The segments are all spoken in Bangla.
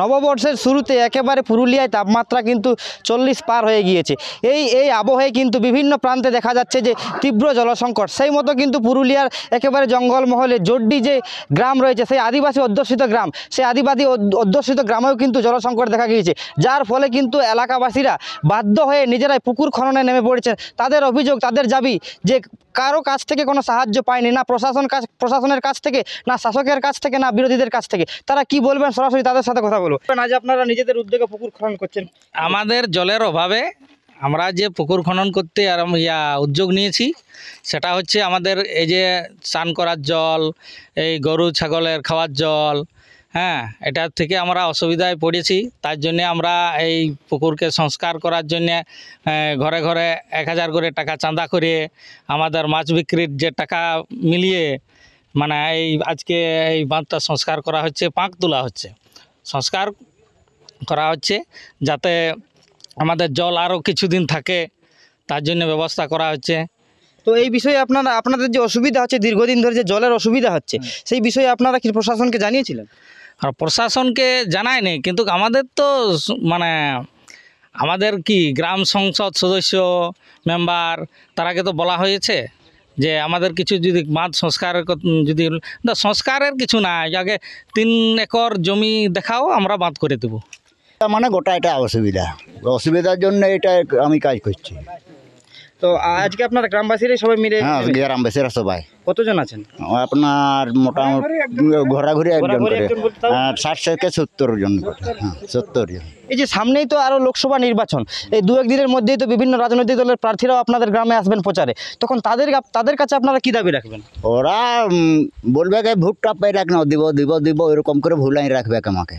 নববর্ষের শুরুতে একেবারে পুরুলিয়ায় তাপমাত্রা কিন্তু চল্লিশ পার হয়ে গিয়েছে এই এই আবহে কিন্তু বিভিন্ন প্রান্তে দেখা যাচ্ছে যে তীব্র জলসংকট সেই মতো কিন্তু পুরুলিয়ার একেবারে জঙ্গলমহলে জড্ডি যে গ্রাম রয়েছে সেই আদিবাসী অধ্যুষিত গ্রাম সেই আদিবাসী অধ্যুষিত গ্রামেও কিন্তু জলসংকট দেখা গিয়েছে যার ফলে কিন্তু এলাকাবাসীরা বাধ্য হয়ে নিজেরাই পুকুর খননে নেমে পড়েছে তাদের অভিযোগ তাদের দাবি যে কারো কাছ থেকে কোনো সাহায্য পায়নি না প্রশাসন কাজ প্রশাসনের কাছ থেকে না শাসকের কাছ থেকে না বিরোধীদের কাছ থেকে তারা কি বলবেন সরাসরি তাদের সাথে কথা বলবো আজ আপনারা নিজেদের উদ্যোগে পুকুর খনন করছেন আমাদের জলের অভাবে আমরা যে পুকুর খনন করতে আর ইয়া উদ্যোগ নিয়েছি সেটা হচ্ছে আমাদের এই যে স্নান করার জল এই গরু ছাগলের খাওয়ার জল হ্যাঁ এটা থেকে আমরা অসুবিধায় পড়েছি তার জন্য আমরা এই পুকুরকে সংস্কার করার জন্য ঘরে ঘরে এক হাজার করে টাকা চাঁদা করে আমাদের মাছ বিক্রির যে টাকা মিলিয়ে মানে এই আজকে এই বাঁধটা সংস্কার করা হচ্ছে পাঁক তোলা হচ্ছে সংস্কার করা হচ্ছে যাতে আমাদের জল আরও কিছুদিন থাকে তার জন্য ব্যবস্থা করা হচ্ছে তো এই বিষয়ে আপনারা আপনাদের যে অসুবিধা হচ্ছে দীর্ঘদিন ধরে যে জলের অসুবিধা হচ্ছে সেই বিষয়ে আপনারা কি প্রশাসনকে জানিয়েছিলেন আর প্রশাসনকে জানায় কিন্তু আমাদের তো মানে আমাদের কি গ্রাম সংসদ সদস্য মেম্বার তারাকে তো বলা হয়েছে যে আমাদের কিছু যদি বাঁধ সংস্কার যদি সংস্কারের কিছু না আগে তিন একর জমি দেখাও আমরা বাঁধ করে দেবো মানে গোটা এটা অসুবিধা অসুবিধার জন্য এটা আমি কাজ করছি তো আজকে আপনার গ্রামবাসীরাই সবাই মিলে হ্যাঁ, গ্রামবাসীরা সবাই কতজন আছেন আপনার মোটামুটি ঘোরাঘুরি একজন হ্যাঁ, ষাট থেকে সত্তর জন হ্যাঁ, সত্তর জন এই যে সামনেই তো আরও লোকসভা নির্বাচন এই দু একদিনের মধ্যেই তো বিভিন্ন রাজনৈতিক দলের প্রার্থীরাও আপনাদের গ্রামে আসবেন প্রচারে তখন তাদের তাদের কাছে আপনারা কী দাবি রাখবেন ওরা বলবে ভোটটা পাই রাখ না দিব দিব দিব এরকম করে ভুলাই রাখবে আমাকে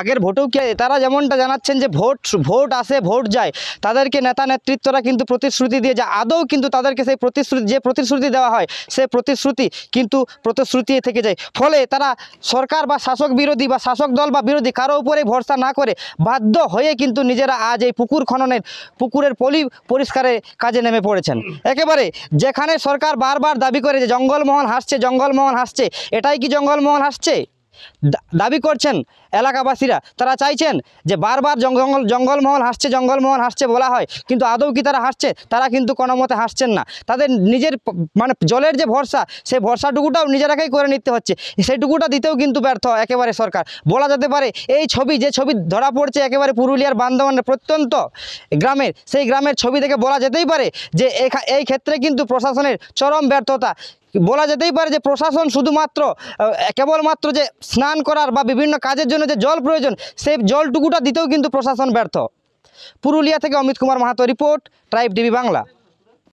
আগের ভোটেও কে তারা যেমনটা জানাচ্ছেন যে ভোট ভোট আসে ভোট যায় তাদেরকে নেতা নেতৃত্বরা কিন্তু প্রতিশ্রুতি দিয়ে যায় আদৌ কিন্তু তাদেরকে সেই প্রতিশ্রুতি যে প্রতিশ্রুতি দেওয়া হয় সে প্রতিশ্রুতি কিন্তু প্রতিশ্রুতি থেকে যায় ফলে তারা সরকার বা শাসক বিরোধী বা শাসক দল বা বিরোধী কারো উপরে ভরসা না করে বাধ্য হয়ে কিন্তু নিজেরা আজ এই পুকুর খননের পুকুরের পলি পরিষ্কারের কাজে নেমে পড়েছেন একেবারে যেখানে সরকার বারবার দাবি করে যে জঙ্গলমহল হাসছে জঙ্গলমহল হাসছে এটাই কি জঙ্গলমহল হাসছে দাবি করছেন এলাকাবাসীরা তারা চাইছেন যে বারবার জঙ্গল জঙ্গলমহল হাসছে জঙ্গলমহল হাসছে বলা হয় কিন্তু আদৌ কি তারা হাসছে তারা কিন্তু কোনো মতে হাসছেন না তাদের নিজের মানে জলের যে ভরসা সেই ভরসাটুকুটাও নিজেরাকেই করে নিতে হচ্ছে সেইটুকুটা দিতেও কিন্তু ব্যর্থ একেবারে সরকার বলা যেতে পারে এই ছবি যে ছবি ধরা পড়ছে একেবারে পুরুলিয়ার বান্দবনের প্রত্যন্ত গ্রামের সেই গ্রামের ছবি থেকে বলা যেতেই পারে যে এই ক্ষেত্রে কিন্তু প্রশাসনের চরম ব্যর্থতা বলা যেতেই পারে যে প্রশাসন শুধুমাত্র কেবলমাত্র যে স্নান করার বা বিভিন্ন কাজের জন্য যে জল প্রয়োজন সেই জলটুকুটা দিতেও কিন্তু প্রশাসন ব্যর্থ পুরুলিয়া থেকে Amit Kumar Mahato report tribe TV Bangla